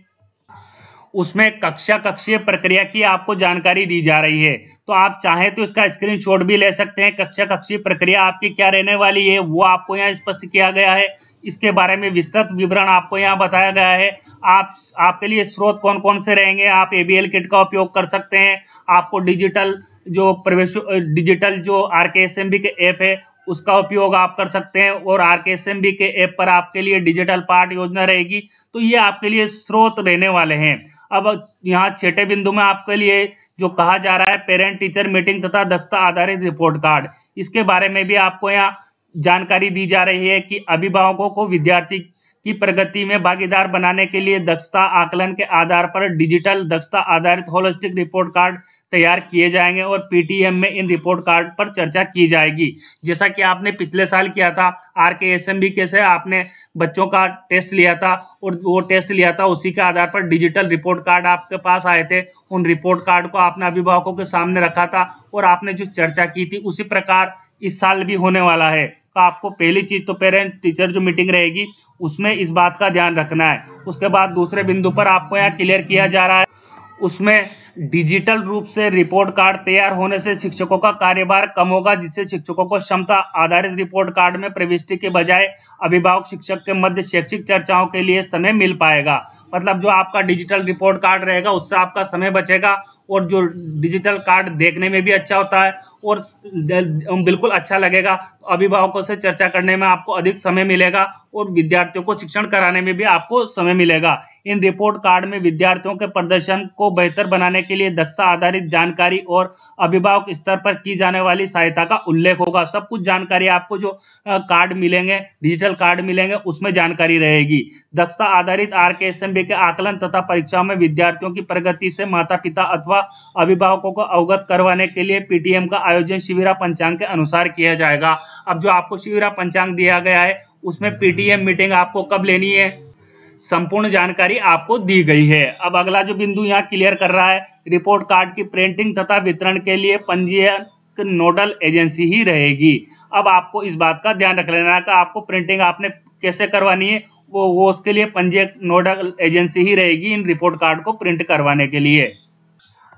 उसमें कक्षा कक्षीय प्रक्रिया की आपको जानकारी दी जा रही है तो आप चाहे तो इसका स्क्रीनशॉट भी ले सकते हैं कक्षा कक्षीय प्रक्रिया आपकी क्या रहने वाली है वो आपको यहाँ स्पष्ट किया गया है इसके बारे में विस्तृत विवरण आपको यहाँ बताया गया है आप आपके लिए स्रोत कौन कौन से रहेंगे आप ए किट का उपयोग कर सकते हैं आपको डिजिटल जो प्रवेश डिजिटल जो R K S M B के ऐप है उसका उपयोग आप कर सकते हैं और R K S M B के ऐप पर आपके लिए डिजिटल पाठ योजना रहेगी तो ये आपके लिए स्रोत रहने वाले हैं अब यहाँ छठे बिंदु में आपके लिए जो कहा जा रहा है पेरेंट टीचर मीटिंग तथा दक्षता आधारित रिपोर्ट कार्ड इसके बारे में भी आपको यहाँ जानकारी दी जा रही है कि अभिभावकों को विद्यार्थी की प्रगति में भागीदार बनाने के लिए दक्षता आकलन के आधार पर डिजिटल दक्षता आधारित होलिस्टिक रिपोर्ट कार्ड तैयार किए जाएंगे और पीटीएम में इन रिपोर्ट कार्ड पर चर्चा की जाएगी जैसा कि आपने पिछले साल किया था are K S M B के से आपने बच्चों का टेस्ट लिया था और वो टेस्ट लिया था उसी के आधार पर डिजिटल रिपोर्ट कार्ड आपके पास आए थे उन रिपोर्ट कार्ड को आपने अभिभावकों के सामने रखा था और आपने जो चर्चा की थी उसी प्रकार इस साल भी होने वाला है तो आपको पहली चीज़ तो पेरेंट टीचर जो मीटिंग रहेगी उसमें इस बात का ध्यान रखना है उसके बाद दूसरे बिंदु पर आपको यहाँ क्लियर किया जा रहा है उसमें डिजिटल रूप से रिपोर्ट कार्ड तैयार होने से शिक्षकों का कार्यभार कम होगा जिससे शिक्षकों को क्षमता आधारित रिपोर्ट कार्ड में प्रविष्टि के बजाय अभिभावक शिक्षक के मध्य शैक्षिक चर्चाओं के लिए समय मिल पाएगा मतलब जो आपका डिजिटल रिपोर्ट कार्ड रहेगा उससे आपका समय बचेगा और जो डिजिटल कार्ड देखने में भी अच्छा होता है और बिल्कुल अच्छा लगेगा अभिभावकों से चर्चा करने में आपको अधिक समय मिलेगा और विद्यार्थियों को शिक्षण कराने में भी आपको समय मिलेगा इन रिपोर्ट कार्ड में विद्यार्थियों के प्रदर्शन को बेहतर बनाने के लिए दक्षता आधारित जानकारी और अभिभावक स्तर पर की जाने वाली सहायता का उल्लेख होगा सब कुछ जानकारी आपको जो कार्ड मिलेंगे डिजिटल कार्ड मिलेंगे उसमें जानकारी रहेगी दक्षता आधारित आर के आकलन तथा परीक्षाओं में विद्यार्थियों की प्रगति से माता पिता अथवा अभिभावकों को अवगत करवाने के लिए पीटीएम का आयोजन शिविरा पंचांग के अनुसार किया जाएगा अब जो आपको शिविरा पंचांग दिया गया है उसमें पीटीएम मीटिंग आपको कब लेनी है संपूर्ण जानकारी आपको दी गई है अब अगला जो बिंदु यहाँ क्लियर कर रहा है रिपोर्ट कार्ड की प्रिंटिंग तथा वितरण के लिए पंजीयन नोडल एजेंसी ही रहेगी अब आपको इस बात का ध्यान रख लेना है कि आपको प्रिंटिंग आपने कैसे करवानी है वो वो उसके लिए पंजीयक नोडल एजेंसी ही रहेगी इन रिपोर्ट कार्ड को प्रिंट करवाने के लिए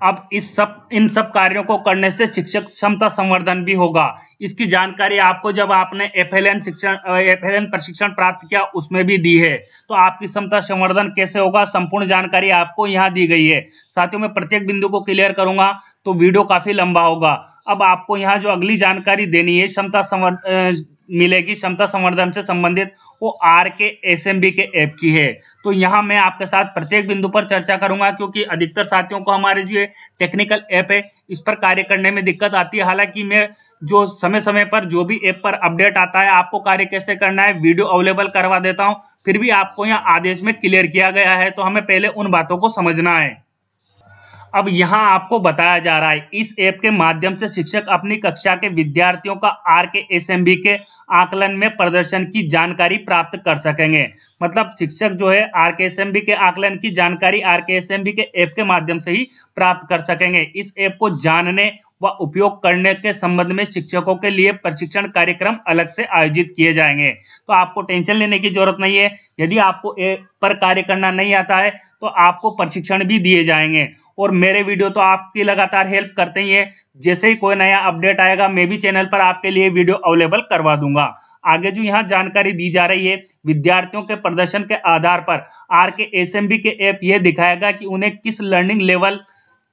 अब इस सब इन सब कार्यों को करने से शिक्षक क्षमता संवर्धन भी होगा इसकी जानकारी आपको जब आपने एफ एल एन शिक्षण एफ एल एन प्रशिक्षण प्राप्त किया उसमें भी दी है तो आपकी क्षमता संवर्धन कैसे होगा संपूर्ण जानकारी आपको यहाँ दी गई है साथियों मैं प्रत्येक बिंदु को क्लियर करूंगा तो वीडियो काफ़ी लंबा होगा अब आपको यहाँ जो अगली जानकारी देनी है क्षमता संवर्धन मिलेगी क्षमता संवर्धन से संबंधित वो R K S M B के ऐप की है तो यहाँ मैं आपके साथ प्रत्येक बिंदु पर चर्चा करूँगा क्योंकि अधिकतर साथियों को हमारे जो टेक्निकल ऐप है इस पर कार्य करने में दिक्कत आती है हालांकि मैं जो समय समय पर जो भी ऐप पर अपडेट आता है आपको कार्य कैसे करना है वीडियो अवेलेबल करवा देता हूँ फिर भी आपको यहाँ आदेश में क्लियर किया गया है तो हमें पहले उन बातों को समझना है अब यहाँ आपको बताया जा रहा है इस ऐप के माध्यम से शिक्षक अपनी कक्षा के विद्यार्थियों का are K S M B के आकलन में प्रदर्शन की जानकारी प्राप्त कर सकेंगे मतलब शिक्षक जो है R K S M B के आकलन की जानकारी R K S M B के ऐप के माध्यम से ही प्राप्त कर सकेंगे इस ऐप को जानने व उपयोग करने के संबंध में शिक्षकों के लिए प्रशिक्षण कार्यक्रम अलग से आयोजित किए जाएंगे तो आपको टेंशन लेने की जरूरत नहीं है यदि आपको पर कार्य करना नहीं आता है तो आपको प्रशिक्षण भी दिए जाएंगे और मेरे वीडियो तो आपकी लगातार हेल्प करते ही है जैसे ही कोई नया अपडेट आएगा मैं भी चैनल पर आपके लिए वीडियो अवेलेबल करवा दूंगा आगे जो यहाँ जानकारी दी जा रही है विद्यार्थियों के प्रदर्शन के आधार पर आर के एस के ऐप ये दिखाएगा कि उन्हें किस लर्निंग लेवल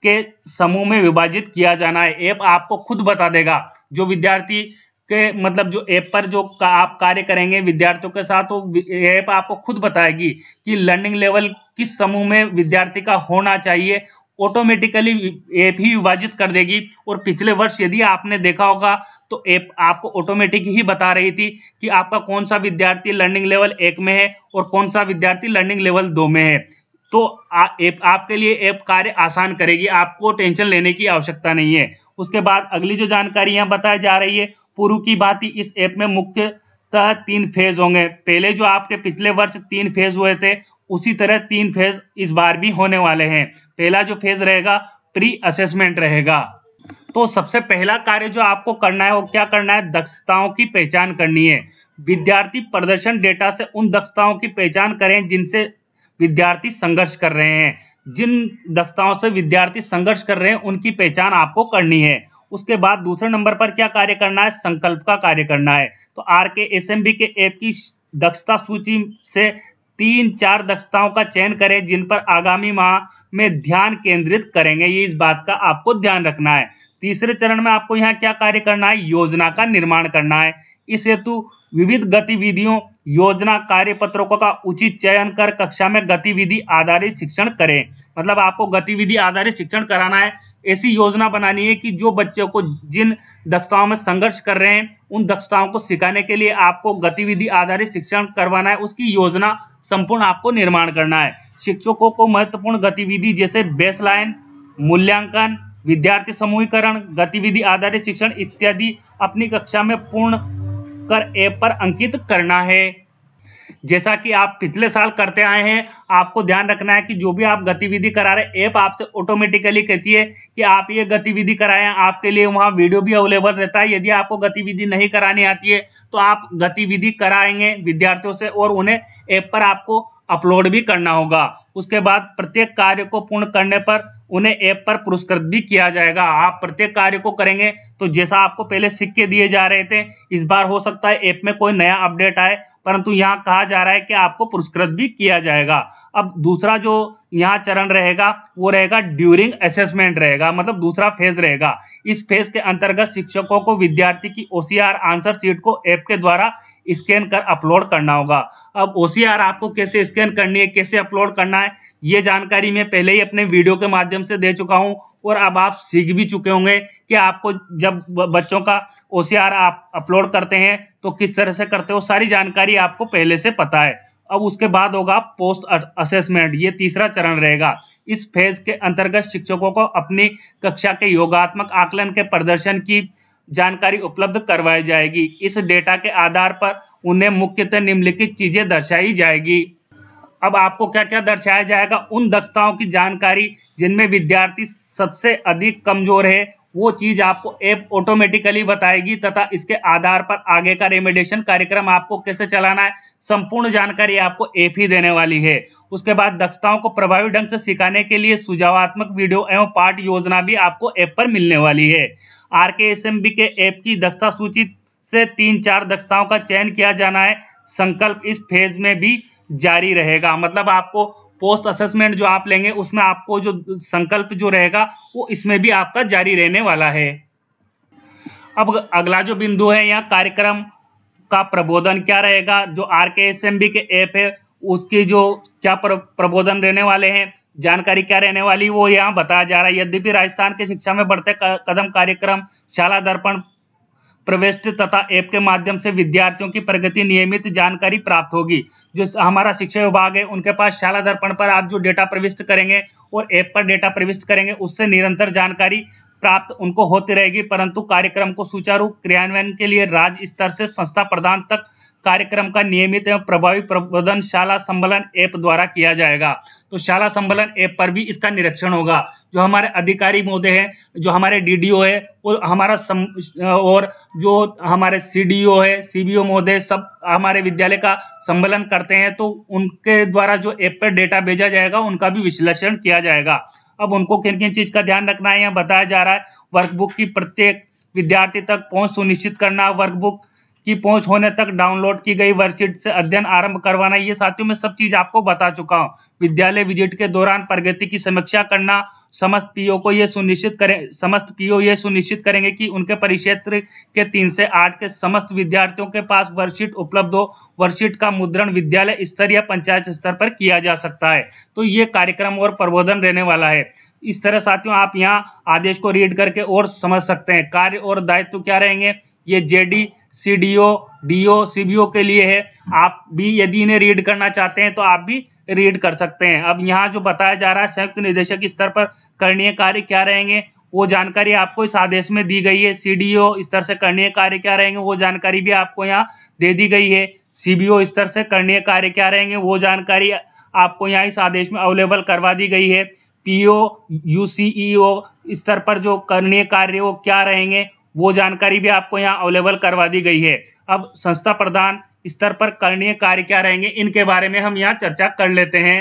के समूह में विभाजित किया जाना है ऐप आपको खुद बता देगा जो विद्यार्थी के मतलब जो ऐप पर जो का आप कार्य करेंगे विद्यार्थियों के साथ वो तो ऐप आपको खुद बताएगी कि लर्निंग लेवल किस समूह में विद्यार्थी का होना चाहिए ऑटोमेटिकली ऐप ही विभाजित कर देगी और पिछले वर्ष यदि आपने देखा होगा तो ऐप आपको ऑटोमेटिक ही बता रही थी कि आपका कौन सा विद्यार्थी लर्निंग लेवल एक में है और कौन सा विद्यार्थी लर्निंग लेवल दो में है तो ऐप आपके लिए ऐप कार्य आसान करेगी आपको टेंशन लेने की आवश्यकता नहीं है उसके बाद अगली जो जानकारी यहाँ बताई जा रही है पूर्व की बात ही इस ऐप में मुख्यतः तीन फेज होंगे पहले जो आपके पिछले वर्ष तीन फेज हुए थे उसी तरह तीन फेज इस बार भी होने वाले हैं पहला जो फेज रहेगा प्री असेसमेंट रहेगा तो सबसे पहला कार्य जो आपको करना है वो क्या करना है दक्षताओं की पहचान करनी है विद्यार्थी प्रदर्शन डेटा से उन दक्षताओं की पहचान करें जिनसे विद्यार्थी संघर्ष कर रहे हैं जिन दक्षताओं से विद्यार्थी संघर्ष कर रहे हैं उनकी पहचान आपको करनी है उसके बाद दूसरे नंबर पर क्या कार्य करना है संकल्प का कार्य करना है तो R K S M B के ऐप की दक्षता सूची से तीन चार दक्षताओं का चयन करें जिन पर आगामी माह में ध्यान केंद्रित करेंगे ये इस बात का आपको ध्यान रखना है तीसरे चरण में आपको यहाँ क्या कार्य करना है योजना का निर्माण करना है इस हेतु विविध गतिविधियों योजना कार्य पत्रकों का उचित चयन कर कक्षा में गतिविधि आधारित शिक्षण करें मतलब आपको गतिविधि आधारित शिक्षण कराना है ऐसी योजना बनानी है कि जो बच्चों को जिन दक्षताओं में संघर्ष कर रहे हैं उन दक्षताओं को सिखाने के लिए आपको गतिविधि आधारित शिक्षण करवाना है उसकी योजना संपूर्ण आपको निर्माण करना है शिक्षकों को महत्वपूर्ण गतिविधि जैसे बेसलाइन मूल्यांकन विद्यार्थी समूहीकरण गतिविधि आधारित शिक्षण इत्यादि अपनी कक्षा में पूर्ण कर ऐप पर अंकित करना है जैसा कि आप पिछले साल करते आए हैं आपको ध्यान रखना है कि जो भी आप गतिविधि करा रहे ऐप आपसे ऑटोमेटिकली कहती है कि आप ये गतिविधि कराएं आपके लिए वहाँ वीडियो भी अवेलेबल रहता है यदि आपको गतिविधि नहीं करानी आती है तो आप गतिविधि कराएंगे विद्यार्थियों से और उन्हें ऐप पर आपको अपलोड भी करना होगा उसके बाद प्रत्येक कार्य को पूर्ण करने पर उन्हें ऐप पर पुरस्कृत भी किया जाएगा आप प्रत्येक कार्य को करेंगे तो जैसा आपको पहले सिक्के दिए जा रहे थे इस बार हो सकता है ऐप में कोई नया अपडेट आए परंतु यहाँ कहा जा रहा है कि आपको पुरस्कृत भी किया जाएगा अब दूसरा जो यहाँ चरण रहेगा वो रहेगा ड्यूरिंग असेसमेंट रहेगा मतलब दूसरा फेज रहेगा इस फेज के अंतर्गत शिक्षकों को विद्यार्थी की ओसीआर आंसर शीट को ऐप के द्वारा स्कैन कर अपलोड करना होगा अब ओ आपको कैसे स्कैन करनी है कैसे अपलोड करना है ये जानकारी मैं पहले ही अपने वीडियो के माध्यम से दे चुका हूँ और अब आप सीख भी चुके होंगे कि आपको जब बच्चों का ओ आप अपलोड करते हैं तो किस तरह से करते हो सारी जानकारी आपको पहले से पता है अब उसके बाद होगा पोस्ट असेसमेंट ये तीसरा चरण रहेगा इस फेज के अंतर्गत शिक्षकों को अपनी कक्षा के योगात्मक आकलन के प्रदर्शन की जानकारी उपलब्ध करवाई जाएगी इस डेटा के आधार पर उन्हें मुख्यतः निम्नलिखित चीजें दर्शाई जाएगी अब आपको क्या क्या दर्शाया जाएगा उन दक्षताओं की जानकारी जिनमें विद्यार्थी सबसे अधिक कमजोर है वो चीज़ आपको ऐप ऑटोमेटिकली बताएगी तथा इसके आधार पर आगे का रेमेडिएशन कार्यक्रम आपको कैसे चलाना है संपूर्ण जानकारी आपको ऐप ही देने वाली है उसके बाद दक्षताओं को प्रभावी ढंग से सिखाने के लिए सुझावात्मक वीडियो एवं पाठ योजना भी आपको ऐप पर मिलने वाली है आर के एस के ऐप की दक्षता सूची से तीन चार दक्षताओं का चयन किया जाना है संकल्प इस फेज में भी जारी रहेगा मतलब आपको पोस्ट असेसमेंट जो आप लेंगे उसमें आपको जो संकल्प जो रहेगा वो इसमें भी आपका जारी रहने वाला है अब अगला जो बिंदु है यहाँ कार्यक्रम का प्रबोधन क्या रहेगा जो R K S M B के ऐप है उसकी जो क्या प्रबोधन रहने वाले हैं जानकारी क्या रहने वाली वो यहाँ बताया जा रहा है यद्यपि राजस्थान के शिक्षा में बढ़ते कदम कार्यक्रम शाला दर्पण प्रविष्ट तथा ऐप के माध्यम से विद्यार्थियों की प्रगति नियमित जानकारी प्राप्त होगी जो हमारा शिक्षा विभाग है उनके पास शाला दर्पण पर आप जो डेटा प्रविष्ट करेंगे और ऐप पर डेटा प्रविष्ट करेंगे उससे निरंतर जानकारी प्राप्त उनको होती रहेगी परंतु कार्यक्रम को सुचारू क्रियान्वयन के लिए राज्य स्तर से संस्था प्रधान तक कार्यक्रम का नियमित एवं प्रभावी प्रबोधन शाला संबलन ऐप द्वारा किया जाएगा तो शाला संबलन ऐप पर भी इसका निरीक्षण होगा जो हमारे अधिकारी महोदय हैं जो हमारे डीडीओ है वो हमारा सम, और जो हमारे सीडीओ है सीबीओ महोदय सब हमारे विद्यालय का संबलन करते हैं तो उनके द्वारा जो ऐप पर डेटा भेजा जाएगा उनका भी विश्लेषण किया जाएगा अब उनको किन किन चीज़ का ध्यान रखना है यहाँ बताया जा रहा है वर्कबुक की प्रत्येक विद्यार्थी तक पहुँच सुनिश्चित करना वर्कबुक की पहुंच होने तक डाउनलोड की गई वर्कशीट से अध्ययन आरंभ करवाना ये साथियों में सब चीज आपको बता चुका हूँ विद्यालय विजिट के दौरान प्रगति की समीक्षा करना समस्त पीओ को यह सुनिश्चित करें समस्त पीओ यह सुनिश्चित करेंगे कि उनके परिक्षेत्र के तीन से आठ के समस्त विद्यार्थियों के पास वर्कशीट उपलब्ध हो वर्कशीट का मुद्रण विद्यालय स्तर या पंचायत स्तर पर किया जा सकता है तो ये कार्यक्रम और प्रबोधन रहने वाला है इस तरह साथियों आप यहाँ आदेश को रीड करके और समझ सकते हैं कार्य और दायित्व क्या रहेंगे ये JD C D O D O C B O के लिए है आप भी यदि इन्हें रीड करना चाहते हैं तो आप भी रीड कर सकते हैं अब यहाँ जो बताया जा रहा है संयुक्त निदेशक स्तर पर करणीय कार्य क्या रहेंगे वो जानकारी आपको इस आदेश में दी गई है सी डी ओ स्तर से करणीय कार्य क्या रहेंगे वो जानकारी भी आपको यहाँ दे दी गई है सी बी ओ स्तर से करणीय कार्य क्या रहेंगे वो जानकारी आपको यहाँ इस आदेश में अवेलेबल करवा दी गई है पीओ यूसीईओ e स्तर पर जो करणीय कार्य वो क्या रहेंगे वो जानकारी भी आपको यहाँ अवेलेबल करवा दी गई है अब संस्था प्रधान स्तर पर करणीय कार्य क्या रहेंगे इनके बारे में हम यहाँ चर्चा कर लेते हैं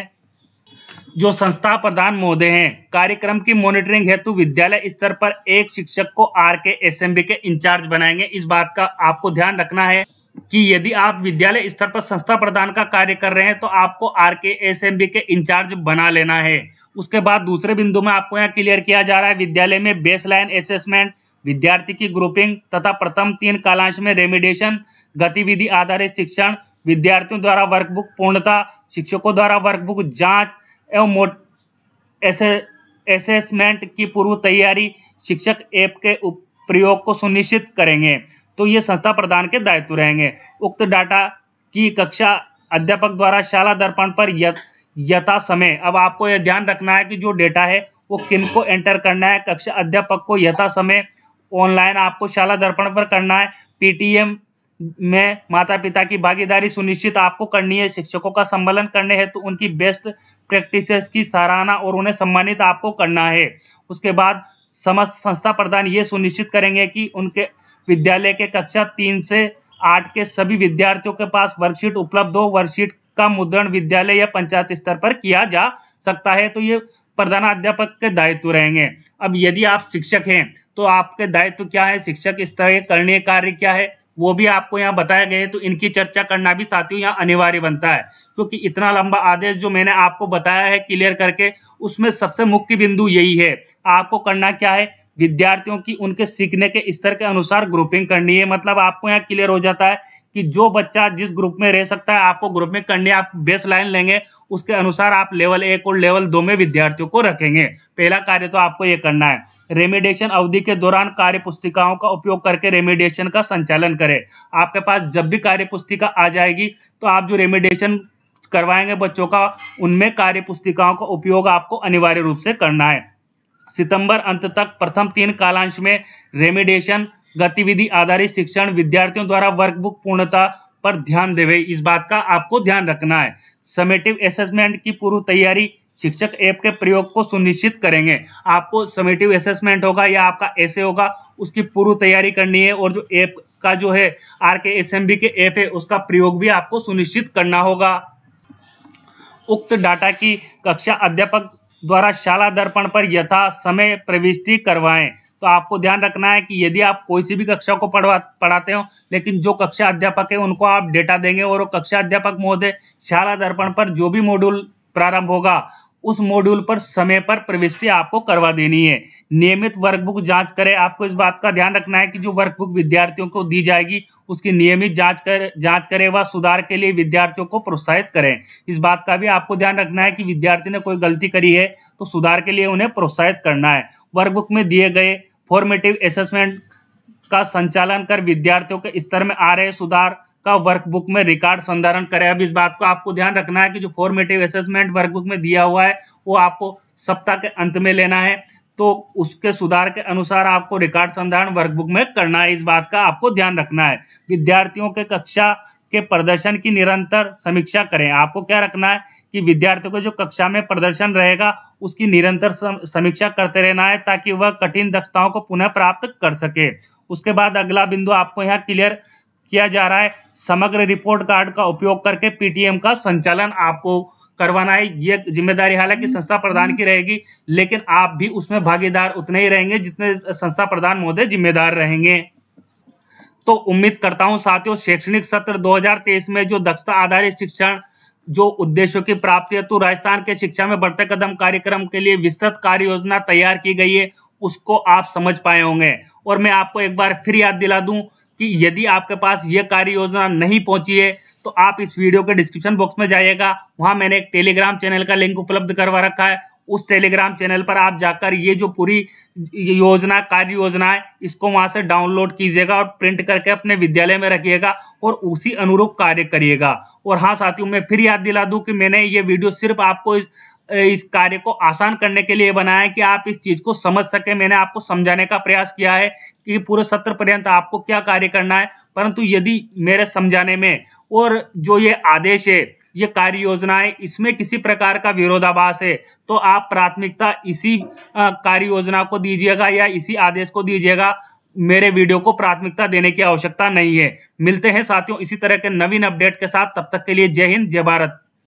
जो संस्था प्रधान महोदय हैं कार्यक्रम की मॉनिटरिंग हेतु विद्यालय स्तर पर एक शिक्षक को आर के एस के इंचार्ज बनाएंगे इस बात का आपको ध्यान रखना है कि यदि आप विद्यालय स्तर पर संस्था प्रधान का कार्य कर रहे हैं तो आपको R K S M B के इंचार्ज बना लेना है उसके बाद दूसरे बिंदु में आपको यहाँ क्लियर किया जा रहा है विद्यालय में बेस लाइन असेसमेंट विद्यार्थी की ग्रुपिंग तथा प्रथम तीन कालांश में रेमिडेशन गतिविधि आधारित शिक्षण विद्यार्थियों द्वारा वर्कबुक पूर्णता शिक्षकों द्वारा वर्कबुक जांच एवं असेसमेंट की पूर्व तैयारी शिक्षक ऐप के प्रयोग को सुनिश्चित करेंगे तो ये संस्था प्रदान के दायित्व रहेंगे उक्त डाटा की कक्षा अध्यापक द्वारा शाला दर्पण पर यथा समय अब आपको यह ध्यान रखना है कि जो डेटा है वो किनको एंटर करना है कक्षा अध्यापक को यथा समय ऑनलाइन आपको शाला दर्पण पर करना है पीटीएम में माता पिता की भागीदारी सुनिश्चित आपको करनी है शिक्षकों का सम्मेलन करने हेतु तो उनकी बेस्ट प्रैक्टिसेस की सराहना और उन्हें सम्मानित आपको करना है उसके बाद समस्त संस्था प्रधान ये सुनिश्चित करेंगे कि उनके विद्यालय के कक्षा तीन से आठ के सभी विद्यार्थियों के पास वर्कशीट उपलब्ध हो वर्कशीट का मुद्रण विद्यालय या पंचायत स्तर पर किया जा सकता है तो ये प्रधानाध्यापक के दायित्व रहेंगे अब यदि आप शिक्षक हैं तो आपके दायित्व क्या है शिक्षक इस तरह करने कार्य क्या है वो भी आपको यहाँ बताया गया है तो इनकी चर्चा करना भी साथियों यहाँ अनिवार्य बनता है क्योंकि इतना लंबा आदेश जो मैंने आपको बताया है क्लियर करके उसमें सबसे मुख्य बिंदु यही है आपको करना क्या है विद्यार्थियों की उनके सीखने के स्तर के अनुसार ग्रुपिंग करनी है मतलब आपको यहाँ क्लियर हो जाता है कि जो बच्चा जिस ग्रुप में रह सकता है आपको ग्रुप में करनी है आप बेस लाइन लेंगे उसके अनुसार आप लेवल एक और लेवल दो में विद्यार्थियों को रखेंगे पहला कार्य तो आपको ये करना है रेमेडिएशन अवधि के दौरान कार्य पुस्तिकाओं का उपयोग करके रेमेडिएशन का संचालन करें आपके पास जब भी कार्य पुस्तिका आ जाएगी तो आप जो रेमेडिएशन करवाएंगे बच्चों का उनमें कार्य पुस्तिकाओं का उपयोग आपको अनिवार्य रूप से करना है सितंबर अंत तक प्रथम तीन कालांश में रेमेडिएशन गतिविधि आधारित शिक्षण विद्यार्थियों द्वारा वर्कबुक पूर्णता पर ध्यान देवे इस बात का आपको ध्यान रखना है समेटिव असेसमेंट की पूर्व तैयारी शिक्षक ऐप के प्रयोग को सुनिश्चित करेंगे आपको समेटिव असेसमेंट होगा या आपका ऐसे होगा उसकी पूर्व तैयारी करनी है और जो ऐप का जो है R K S M B के ऐप है उसका प्रयोग भी आपको सुनिश्चित करना होगा उक्त डाटा की कक्षा अध्यापक द्वारा शाला दर्पण पर यथा समय प्रविष्टि करवाएं तो आपको ध्यान रखना है कि यदि आप कोई सी भी कक्षा को पढ़वा पढ़ाते हो लेकिन जो कक्षा अध्यापक है उनको आप डेटा देंगे और वो कक्षा अध्यापक महोदय शाला दर्पण पर जो भी मॉड्यूल प्रारंभ होगा उस मॉड्यूल पर समय पर प्रविष्टि आपको करवा देनी है नियमित वर्कबुक जांच करें आपको इस बात का ध्यान रखना है कि जो वर्कबुक विद्यार्थियों को दी जाएगी उसकी नियमित जांच कर जांच करें व सुधार के लिए विद्यार्थियों को प्रोत्साहित करें इस बात का भी आपको ध्यान रखना है कि विद्यार्थी ने कोई गलती करी है तो सुधार के लिए उन्हें प्रोत्साहित करना है वर्कबुक में दिए गए फॉर्मेटिव असेसमेंट का संचालन कर विद्यार्थियों के स्तर में आ रहे सुधार का वर्कबुक में रिकॉर्ड संधारण करें अब इस बात को आपको ध्यान रखना है कि जो फॉर्मेटिव असेसमेंट वर्कबुक में दिया हुआ है वो आपको सप्ताह के अंत में लेना है तो उसके सुधार के अनुसार आपको रिकॉर्ड संधारण वर्कबुक में करना है इस बात का आपको ध्यान रखना है विद्यार्थियों के कक्षा के प्रदर्शन की निरंतर समीक्षा करें आपको क्या रखना है कि विद्यार्थियों को जो कक्षा में प्रदर्शन रहेगा उसकी निरंतर समीक्षा करते रहना है ताकि वह कठिन दक्षताओं को पुनः प्राप्त कर सके उसके बाद अगला बिंदु आपको यहाँ क्लियर किया जा रहा है समग्र रिपोर्ट कार्ड का उपयोग करके पीटीएम का संचालन आपको करवाना है ये जिम्मेदारी हालांकि संस्था प्रधान की रहेगी लेकिन आप भी उसमें भागीदार उतने ही रहेंगे जितने संस्था प्रधान महोदय जिम्मेदार रहेंगे तो उम्मीद करता हूं साथियों शैक्षणिक सत्र 2023 में जो दक्षता आधारित शिक्षण जो उद्देश्यों की प्राप्ति हेतु राजस्थान के शिक्षा में बढ़ते कदम कार्यक्रम के लिए विस्तृत कार्य योजना तैयार की गई है उसको आप समझ पाए होंगे और मैं आपको एक बार फिर याद दिला दूं कि यदि आपके पास ये कार्य योजना नहीं पहुंची है तो आप इस वीडियो के डिस्क्रिप्शन बॉक्स में जाइएगा वहां मैंने एक टेलीग्राम चैनल का लिंक उपलब्ध करवा रखा है उस टेलीग्राम चैनल पर आप जाकर ये जो पूरी योजना कार्य योजना है इसको वहाँ से डाउनलोड कीजिएगा और प्रिंट करके अपने विद्यालय में रखिएगा और उसी अनुरूप कार्य करिएगा और हाँ साथियों मैं फिर याद दिला दूँ कि मैंने ये वीडियो सिर्फ आपको इस, इस कार्य को आसान करने के लिए बनाया है कि आप इस चीज़ को समझ सके मैंने आपको समझाने का प्रयास किया है कि पूरे सत्र पर्यंत आपको क्या कार्य करना है परंतु यदि मेरे समझाने में और जो ये आदेश है ये कार्य योजनाएं इसमें किसी प्रकार का विरोधाभास है तो आप प्राथमिकता इसी कार्य योजना को दीजिएगा या इसी आदेश को दीजिएगा मेरे वीडियो को प्राथमिकता देने की आवश्यकता नहीं है मिलते हैं साथियों इसी तरह के नवीन अपडेट के साथ तब तक के लिए जय हिंद जय भारत